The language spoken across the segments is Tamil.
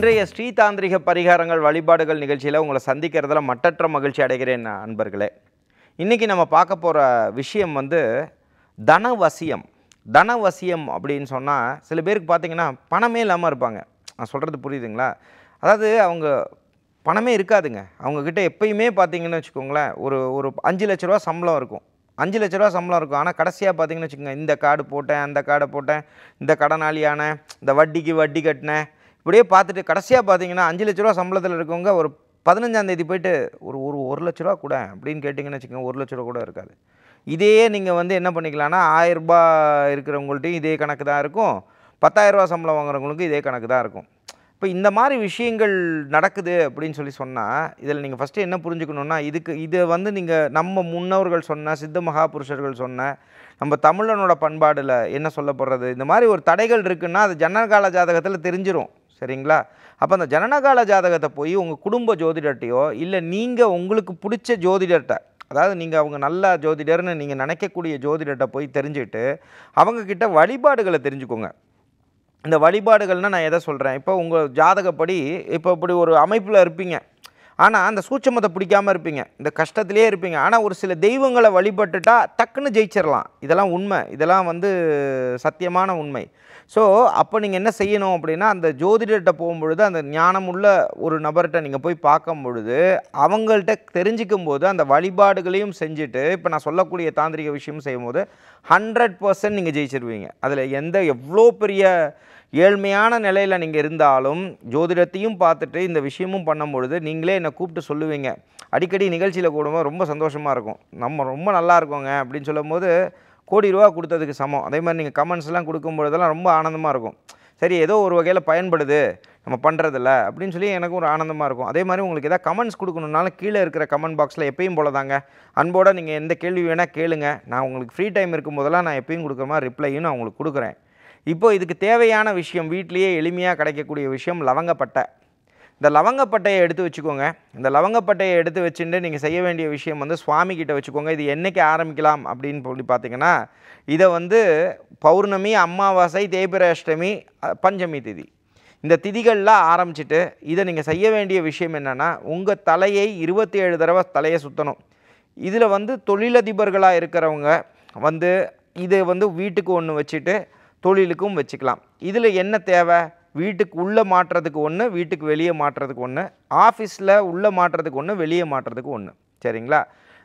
இன்றைய ஸ்ரீ தாந்திரிக பரிகாரங்கள் வழிபாடுகள் நிகழ்ச்சியில் உங்களை சந்திக்கிறதுல மட்டற்ற மகிழ்ச்சி அடைகிறேன் அன்பர்களே இன்றைக்கி நம்ம பார்க்க போகிற விஷயம் வந்து தனவசியம் தனவசியம் அப்படின்னு சொன்னால் சில பேருக்கு பார்த்திங்கன்னா பணமே இல்லாமல் இருப்பாங்க நான் சொல்கிறது புரியுதுங்களா அதாவது அவங்க பணமே இருக்காதுங்க அவங்கக்கிட்ட எப்பயுமே பார்த்தீங்கன்னு வச்சுக்கோங்களேன் ஒரு ஒரு அஞ்சு லட்ச ரூபா சம்பளம் இருக்கும் அஞ்சு லட்ச ரூபா சம்பளம் இருக்கும் ஆனால் கடைசியாக பார்த்தீங்கன்னு வச்சுக்கோங்க இந்த கார்டு போட்டேன் அந்த கார்டை போட்டேன் இந்த கடனாளியான இந்த வட்டிக்கு வட்டி கட்டினேன் இப்படியே பார்த்துட்டு கடைசியாக பார்த்தீங்கன்னா அஞ்சு லட்ச ரூபா சம்பளத்தில் இருக்கவங்க ஒரு பதினஞ்சாந்தேதி போயிட்டு ஒரு ஒரு ஒரு லட்ச ரூபா கூட அப்படின்னு கேட்டிங்கன்னு வச்சுக்கோங்க ஒரு லட்ச ரூபா கூட இருக்காது இதையே நீங்கள் வந்து என்ன பண்ணிக்கலாம்னா ஆயிரரூபா இருக்கிறவங்கள்ட்டையும் இதே கணக்கு தான் இருக்கும் பத்தாயிரரூபா சம்பளம் வாங்குறவங்களுக்கும் இதே கணக்கு தான் இருக்கும் இப்போ இந்த மாதிரி விஷயங்கள் நடக்குது அப்படின்னு சொல்லி சொன்னால் இதில் நீங்கள் ஃபஸ்ட்டு என்ன புரிஞ்சுக்கணுன்னா இதுக்கு இதை வந்து நீங்கள் நம்ம முன்னோர்கள் சொன்ன சித்த மகாபுருஷர்கள் சொன்ன நம்ம தமிழனோட பண்பாடில் என்ன சொல்லப்படுறது இந்த மாதிரி ஒரு தடைகள் இருக்குன்னா அது ஜன்னகால ஜாதகத்தில் தெரிஞ்சிடும் சரிங்களா அப்போ அந்த ஜனனகால ஜாதகத்தை போய் உங்கள் குடும்ப ஜோதிடர்கிட்டையோ இல்லை நீங்கள் உங்களுக்கு பிடிச்ச ஜோதிடர்கிட்ட அதாவது நீங்கள் அவங்க நல்ல ஜோதிடர்னு நீங்கள் நினைக்கக்கூடிய ஜோதிடர்கிட்ட போய் தெரிஞ்சுக்கிட்டு அவங்கக்கிட்ட வழிபாடுகளை தெரிஞ்சுக்கோங்க இந்த வழிபாடுகள்னால் நான் எதை சொல்கிறேன் இப்போ உங்கள் ஜாதகப்படி இப்போ இப்படி ஒரு அமைப்பில் இருப்பீங்க ஆனால் அந்த சூட்சமத்தை பிடிக்காமல் இருப்பீங்க இந்த கஷ்டத்திலே இருப்பீங்க ஆனால் ஒரு சில தெய்வங்களை வழிபட்டுட்டா டக்குன்னு ஜெயிச்சிடலாம் இதெல்லாம் உண்மை இதெல்லாம் வந்து சத்தியமான உண்மை ஸோ அப்போ நீங்கள் என்ன செய்யணும் அப்படின்னா அந்த ஜோதிடர்கிட்ட போகும்பொழுது அந்த ஞானமுள்ள ஒரு நபர்கிட்ட நீங்கள் போய் பார்க்கும் பொழுது அவங்கள்ட்ட தெரிஞ்சிக்கும் போது அந்த வழிபாடுகளையும் செஞ்சுட்டு இப்போ நான் சொல்லக்கூடிய தாந்திரிக விஷயம் செய்யும்போது ஹண்ட்ரட் பர்சன்ட் நீங்கள் ஜெயிச்சிருவீங்க அதில் எந்த எவ்வளோ பெரிய ஏழ்மையான நிலையில் நீங்கள் இருந்தாலும் ஜோதிடத்தையும் பார்த்துட்டு இந்த விஷயமும் பண்ணும் பொழுது நீங்களே என்னை கூப்பிட்டு சொல்லுவீங்க அடிக்கடி நிகழ்ச்சியில் கூடும்போது ரொம்ப சந்தோஷமாக இருக்கும் நம்ம ரொம்ப நல்லா இருக்கோங்க அப்படின்னு சொல்லும்போது கோடி ரூபா கொடுத்ததுக்கு சமம் அதே மாதிரி நீங்கள் கமெண்ட்ஸ்லாம் கொடுக்கும்பொழுதெல்லாம் ரொம்ப ஆனந்தமாக இருக்கும் சரி ஏதோ ஒரு வகையில் பயன்படுது நம்ம பண்ணுறதில்ல அப்படின்னு சொல்லி எனக்கு ஒரு ஆனந்தமாக இருக்கும் அதே மாதிரி உங்களுக்கு எதாவது கமெண்ட்ஸ் கொடுக்கணுன்னாலும் கீழே இருக்கிற கமெண்ட் பாக்ஸில் எப்பயும் போல தாங்க அன்போடு நீங்கள் எந்த கேள்வி வேணால் கேளுங்க நான் உங்களுக்கு ஃப்ரீ டைம் இருக்கும் போதெல்லாம் நான் எப்பயும் கொடுக்குற மாதிரி ரிப்ளையும் நான் உங்களுக்கு கொடுக்குறேன் இப்போது இதுக்கு தேவையான விஷயம் வீட்லேயே எளிமையாக கிடைக்கக்கூடிய விஷயம் லவங்கப்பட்டை இந்த லவங்கப்பட்டையை எடுத்து வச்சுக்கோங்க இந்த லவங்கப்பட்டையை எடுத்து வச்சுட்டு நீங்கள் செய்ய வேண்டிய விஷயம் வந்து சுவாமி கிட்டே வச்சுக்கோங்க இது என்றைக்கு ஆரம்பிக்கலாம் அப்படின்னு சொல்லி பார்த்தீங்கன்னா இதை வந்து பௌர்ணமி அம்மாவாசை தேய்பிர அஷ்டமி பஞ்சமி திதி இந்த திதிகள்லாம் ஆரம்பிச்சுட்டு இதை நீங்கள் செய்ய வேண்டிய விஷயம் என்னென்னா உங்கள் தலையை இருபத்தி ஏழு தடவை தலையை சுற்றணும் இதில் வந்து தொழிலதிபர்களாக இருக்கிறவங்க வந்து இதை வந்து வீட்டுக்கு ஒன்று வச்சுட்டு தொழிலுக்கும் வச்சுக்கலாம் இதில் என்ன தேவை வீட்டுக்கு உள்ளே மாட்டுறதுக்கு ஒன்று வீட்டுக்கு வெளியே மாட்டுறதுக்கு ஒன்று ஆஃபீஸில் உள்ளே மாட்டுறதுக்கு ஒன்று வெளியே மாட்டுறதுக்கு ஒன்று சரிங்களா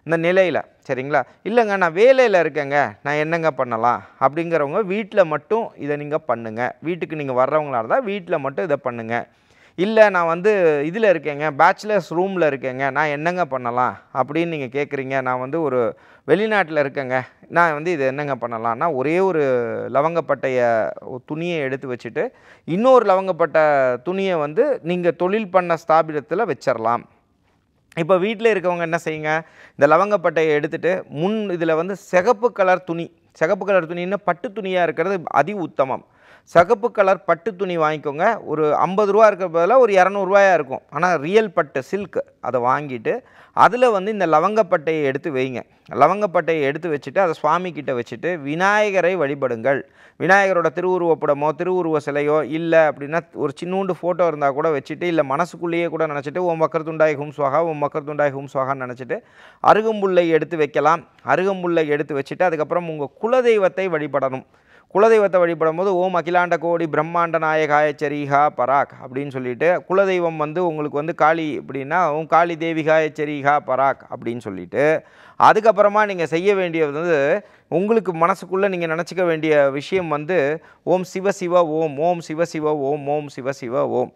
இந்த நிலையில் சரிங்களா இல்லைங்க நான் வேலையில் இருக்கேங்க நான் என்னங்க பண்ணலாம் அப்படிங்கிறவங்க வீட்டில் மட்டும் இதை நீங்கள் பண்ணுங்கள் வீட்டுக்கு நீங்கள் வர்றவங்களாக இருந்தால் வீட்டில் மட்டும் இதை பண்ணுங்கள் இல்லை நான் வந்து இதில் இருக்கேங்க பேச்சுலர்ஸ் ரூமில் இருக்கேங்க நான் என்னங்க பண்ணலாம் அப்படின்னு நீங்கள் கேட்குறீங்க நான் வந்து ஒரு வெளிநாட்டில் இருக்கேங்க நான் வந்து இது என்னங்க பண்ணலாம்னா ஒரே ஒரு லவங்கப்பட்டைய துணியை எடுத்து வச்சுட்டு இன்னொரு லவங்கப்பட்ட துணியை வந்து நீங்கள் தொழில் பண்ண ஸ்தாபிதத்தில் வச்சிடலாம் இப்போ வீட்டில் இருக்கவங்க என்ன செய்யுங்க இந்த லவங்கப்பட்டையை எடுத்துகிட்டு முன் இதில் வந்து சிகப்பு கலர் துணி சிகப்பு கலர் துணின்னா பட்டு துணியாக இருக்கிறது அதி உத்தமம் சகப்பு கலர் பட்டு துணி வாங்கிக்கோங்க ஒரு ஐம்பது ரூபா இருக்கிற பதில் ஒரு இரநூறுவாயா இருக்கும் ஆனால் ரியல் பட்டு சில்க் அதை வாங்கிட்டு அதில் வந்து இந்த லவங்கப்பட்டையை எடுத்து வைங்க லவங்கப்பட்டையை எடுத்து வச்சுட்டு அதை சுவாமி கிட்டே வச்சுட்டு விநாயகரை வழிபடுங்கள் விநாயகரோட திருவுருவப்படமோ திருவுருவ சிலையோ இல்லை அப்படின்னா ஒரு சின்னூண்டு ஃபோட்டோ இருந்தால் கூட வச்சுட்டு இல்லை மனசுக்குள்ளேயே கூட நினச்சிட்டு ஓம் மக்கர் துண்டாய் ஹூம் சுவாகா ஓம் மக்கர் துண்டாய் ஹூம் சுவாகான்னு நினச்சிட்டு அருகம்புல்லை எடுத்து வைக்கலாம் அருகம்புல்லை எடுத்து வச்சுட்டு அதுக்கப்புறம் உங்கள் குலதெய்வத்தை வழிபடணும் குலதெய்வத்தை வழிபடும் போது ஓம் அகிலாண்ட கோடி பிரம்மாண்ட நாயகாய சரிகா பராக் அப்படின்னு சொல்லிட்டு குலதெய்வம் வந்து உங்களுக்கு வந்து காளி அப்படின்னா ஓம் காளி தேவிகாய சரிகா பராக் அப்படின்னு சொல்லிட்டு அதுக்கப்புறமா நீங்கள் செய்ய வேண்டியது வந்து உங்களுக்கு மனசுக்குள்ளே நீங்கள் நினச்சிக்க வேண்டிய விஷயம் வந்து ஓம் சிவ சிவ ஓம் ஓம் சிவ சிவ ஓம் ஓம் சிவ சிவ ஓம்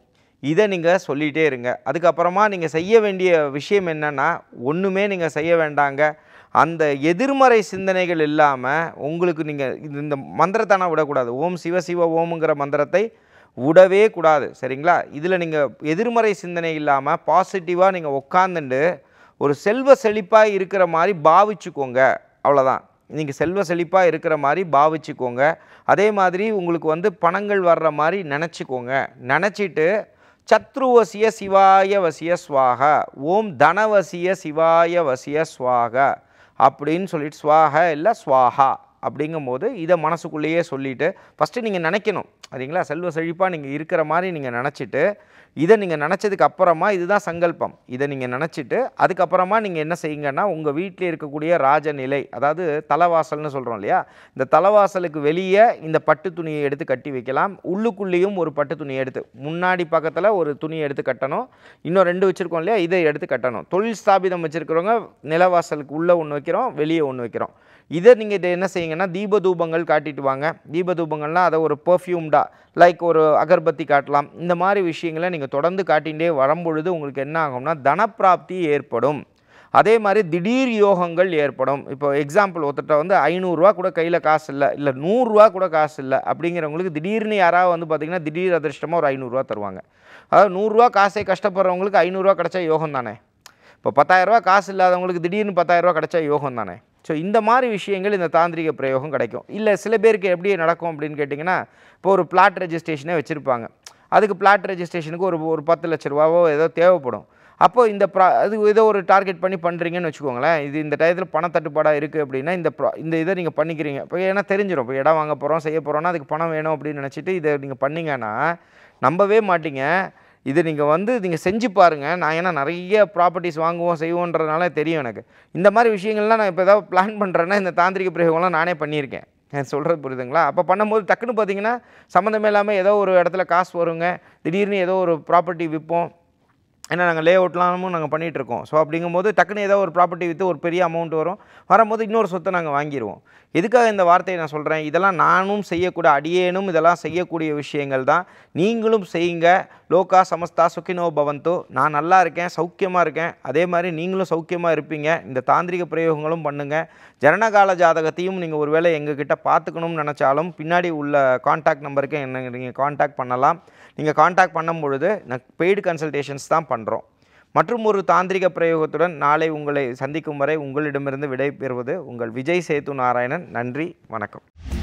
இதை நீங்கள் சொல்லிகிட்டே இருங்க அதுக்கப்புறமா நீங்கள் செய்ய வேண்டிய விஷயம் என்னென்னா ஒன்றுமே நீங்கள் செய்ய வேண்டாங்க அந்த எதிர்மறை சிந்தனைகள் இல்லாமல் உங்களுக்கு நீங்கள் இந்த மந்திரத்தானா விடக்கூடாது ஓம் சிவ சிவ ஓமுங்கிற மந்திரத்தை விடவே கூடாது சரிங்களா இதில் நீங்கள் எதிர்மறை சிந்தனை இல்லாமல் பாசிட்டிவாக நீங்கள் உட்காந்துண்டு ஒரு செல்வ செழிப்பாக இருக்கிற மாதிரி பாவிச்சுக்கோங்க அவ்வளோதான் நீங்கள் செல்வ செழிப்பாக இருக்கிற மாதிரி பாவிச்சுக்கோங்க அதே மாதிரி உங்களுக்கு வந்து பணங்கள் வர்ற மாதிரி நினச்சிக்கோங்க நினச்சிட்டு சத்ருவசிய சிவாய வசிய சுவாக ஓம் தனவசிய சிவாய வசிய சுவாக அப்படின்னு சொல்லிட்டு ஸ்வாஹ இல்லை ஸ்வாஹா அப்படிங்கும்போது இதை மனசுக்குள்ளேயே சொல்லிவிட்டு ஃபஸ்ட்டு நீங்கள் நினைக்கணும் சரிங்களா செல்வ செழிப்பாக நீங்கள் இருக்கிற மாதிரி நீங்கள் நினச்சிட்டு இதை நீங்கள் நினச்சதுக்கு அப்புறமா இதுதான் சங்கல்பம் இதை நீங்கள் நினச்சிட்டு அதுக்கப்புறமா நீங்கள் என்ன செய்யுங்கன்னா உங்கள் வீட்டில் இருக்கக்கூடிய ராஜநிலை அதாவது தலைவாசல்னு சொல்கிறோம் இல்லையா இந்த தலைவாசலுக்கு வெளியே இந்த பட்டு துணியை எடுத்து கட்டி வைக்கலாம் உள்ளுக்குள்ளேயும் ஒரு பட்டு துணியை எடுத்து முன்னாடி பக்கத்தில் ஒரு துணியை எடுத்து கட்டணும் இன்னும் ரெண்டு வச்சுருக்கோம் இல்லையா இதை எடுத்து கட்டணும் தொழில் ஸ்தாபிதம் வச்சுருக்கிறவங்க நிலவாசலுக்கு உள்ளே ஒன்று வைக்கிறோம் வெளியே ஒன்று வைக்கிறோம் இதை நீங்கள் இதை என்ன செய்யுங்கன்னா தீப தூபங்கள் காட்டிட்டு வாங்க தீப தூபங்கள்லாம் அதை ஒரு பர்ஃப்யூம்டாக யூஸ்ஃபுல்லாக லைக் ஒரு அகர்பத்தி காட்டலாம் இந்த மாதிரி விஷயங்களை நீங்கள் தொடர்ந்து காட்டிகிட்டே வரும்பொழுது உங்களுக்கு என்ன ஆகும்னா தனப்பிராப்தி ஏற்படும் அதே மாதிரி திடீர் யோகங்கள் ஏற்படும் இப்போ எக்ஸாம்பிள் ஒருத்தட்ட வந்து ஐநூறுரூவா கூட கையில் காசு இல்லை இல்லை நூறுரூவா கூட காசு இல்லை அப்படிங்கிறவங்களுக்கு திடீர்னு யாராவது வந்து பார்த்திங்கன்னா திடீர் அதிர்ஷ்டமாக ஒரு ஐநூறுரூவா தருவாங்க அதாவது நூறுரூவா காசை கஷ்டப்படுறவங்களுக்கு ஐநூறுரூவா கிடச்சா யோகம் தானே இப்போ பத்தாயிரரூபா காசு இல்லாதவங்களுக்கு திடீர்னு பத்தாயிரரூபா கிடச்சா யோகம் தானே ஸோ இந்த மாதிரி விஷயங்கள் இந்த தாந்திரிக பிரயோகம் கிடைக்கும் இல்லை சில பேருக்கு எப்படி நடக்கும் அப்படின்னு கேட்டிங்கன்னா இப்போ ஒரு பிளாட் ரெஜிஸ்ட்ரேஷனே வச்சுருப்பாங்க அதுக்கு பிளாட் ரெஜிஸ்ட்ரேஷனுக்கு ஒரு ஒரு பத்து லட்ச ரூபாவோ ஏதோ தேவைப்படும் அப்போது இந்த ப்ரா அது ஏதோ ஒரு டார்கெட் பண்ணி பண்ணுறீங்கன்னு வச்சுக்கோங்களேன் இது இந்த டயத்தில் பணத்தட்டுப்பாடாக இருக்குது அப்படின்னா இந்த ப்ரா இந்த இதை நீங்கள் பண்ணிக்கிறீங்க இப்போ ஏன்னா தெரிஞ்சிடும் இப்போ இடம் வாங்க போகிறோம் செய்ய போகிறோன்னா அதுக்கு பணம் வேணும் அப்படின்னு நினச்சிட்டு இதை நீங்கள் பண்ணிங்கன்னா நம்பவே மாட்டிங்க இது நீங்கள் வந்து நீங்கள் செஞ்சு பாருங்கள் நான் ஏன்னா நிறைய ப்ராப்பர்ட்டிஸ் வாங்குவோம் செய்வோன்றதுனால தெரியும் எனக்கு இந்த மாதிரி விஷயங்கள்லாம் நான் இப்போ ஏதாவது பிளான் பண்ணுறேன்னா இந்த தாந்திரிக பிரயோகம்லாம் நானே பண்ணியிருக்கேன் நான் சொல்கிறது புரியுதுங்களா அப்போ பண்ணும்போது டக்குன்னு பார்த்தீங்கன்னா சம்மந்தமே இல்லாமல் ஏதோ ஒரு இடத்துல காசு வருங்க திடீர்னு ஏதோ ஒரு ப்ராப்பர்ட்டி விற்போம் ஏன்னா நாங்கள் லே அவுட்லாமும் நாங்கள் பண்ணிகிட்ருக்கோம் ஸோ அப்படிங்கும்போது டக்குன்னு ஏதோ ஒரு ப்ராப்பர்ட்டி விற்று ஒரு பெரிய அமௌண்ட் வரும் வரும்போது இன்னொரு சொத்தை நாங்கள் வாங்கிடுவோம் எதுக்காக இந்த வார்த்தையை நான் சொல்கிறேன் இதெல்லாம் நானும் செய்யக்கூடிய அடியேனும் இதெல்லாம் செய்யக்கூடிய விஷயங்கள் தான் நீங்களும் செய்யுங்க லோகா சமஸ்தா சுக்கினோ பவந்தோ நான் நல்லா இருக்கேன் சௌக்கியமாக இருக்கேன் அதே மாதிரி நீங்களும் சௌக்கியமாக இருப்பீங்க இந்த தாந்திரிக பிரயோகங்களும் பண்ணுங்கள் ஜனனகால ஜாதகத்தையும் நீங்கள் ஒருவேளை எங்ககிட்ட பார்த்துக்கணும்னு நினச்சாலும் பின்னாடி உள்ள காண்டாக்ட் நம்பருக்கு என்ன நீங்கள் காண்டாக்ட் பண்ணலாம் நீங்கள் காண்டாக்ட் பண்ணும் பொழுது நான் பெய்டு கன்சல்டேஷன்ஸ் தான் பண்ண பண்ணுறோம் மற்றும் ஒரு தாந்திரிக பிரயோகத்துடன் நாளை உங்களை சந்திக்கும் வரை உங்களிடமிருந்து விடைபெறுவது உங்கள் விஜய் சேது நாராயணன் நன்றி வணக்கம்